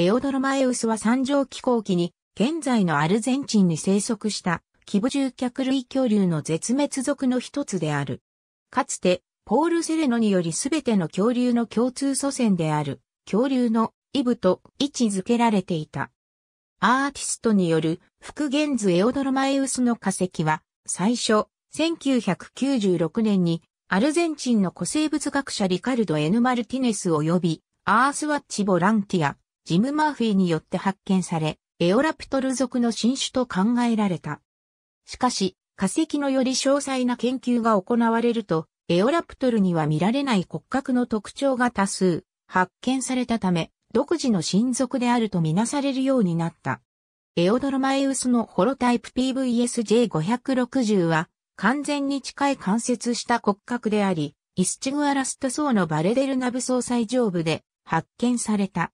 エオドロマエウスは三畳紀候期に、現在のアルゼンチンに生息した、キブ獣脚類恐竜の絶滅族の一つである。かつて、ポール・セレノによりすべての恐竜の共通祖先である、恐竜のイブと位置づけられていた。アーティストによる復元図エオドロマエウスの化石は、最初、1996年に、アルゼンチンの古生物学者リカルド・エヌ・マルティネス及び、アースワッチ・ボランティア、ジム・マーフィーによって発見され、エオラプトル属の新種と考えられた。しかし、化石のより詳細な研究が行われると、エオラプトルには見られない骨格の特徴が多数発見されたため、独自の親族であるとみなされるようになった。エオドロマエウスのホロタイプ PVSJ560 は完全に近い関節した骨格であり、イスチグアラスト層のバレデルナブ層最上部で発見された。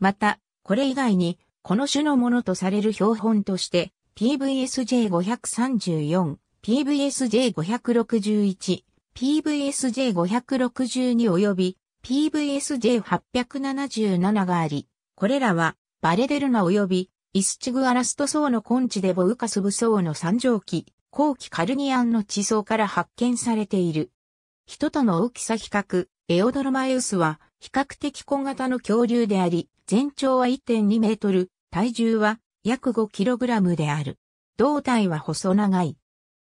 また、これ以外に、この種のものとされる標本として、PVSJ534、PVSJ561、PVSJ562 及び PVSJ877 があり、これらはバレデルナ及びイスチグアラスト層の根地でボウカス部層の三畳期、後期カルニアンの地層から発見されている。人との大きさ比較、エオドロマエウスは比較的小型の恐竜であり、全長は1.2メートル、体重は約5ラムである。胴体は細長い。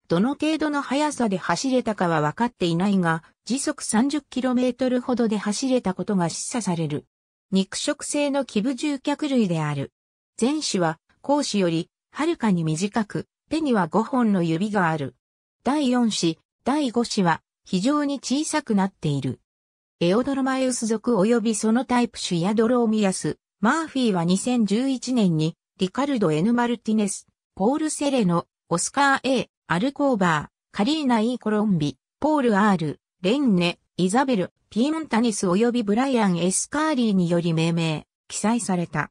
どの程度の速さで走れたかは分かっていないが、時速3 0トルほどで走れたことが示唆される。肉食性の基部獣脚類である。前肢は後肢よりはるかに短く、手には5本の指がある。第4子、第5子は非常に小さくなっている。エオドロマエウス族及びそのタイプ種やドローミアス、マーフィーは2011年に、リカルド・エヌ・マルティネス、ポール・セレノ、オスカー・ A、アルコーバー、カリーナ・イー・コロンビ、ポール・ R、レンネ、イザベル、ピーモンタニス及びブライアン・エスカーリーにより命名、記載された。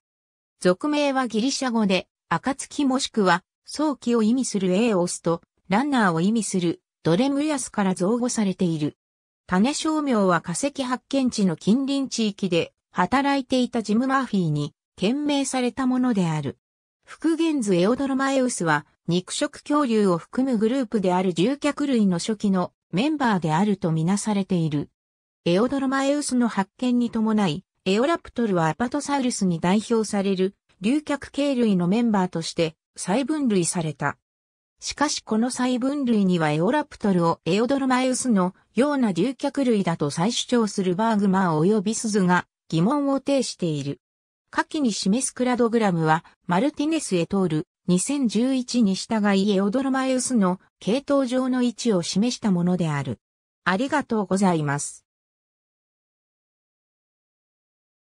俗名はギリシャ語で、暁もしくは、早期を意味するエーオスと、ランナーを意味する、ドレムヤスから造語されている。種商名は化石発見地の近隣地域で働いていたジム・マーフィーに懸命されたものである。復元図エオドロマエウスは肉食恐竜を含むグループである獣脚類の初期のメンバーであるとみなされている。エオドロマエウスの発見に伴い、エオラプトルはアパトサウルスに代表される竜脚系類のメンバーとして再分類された。しかしこの細分類にはエオラプトルをエオドロマエウスのような竜脚類だと再主張するバーグマー及びスズが疑問を呈している。下記に示すクラドグラムはマルティネス・エトール2011に従いエオドロマエウスの系統上の位置を示したものである。ありがとうございます。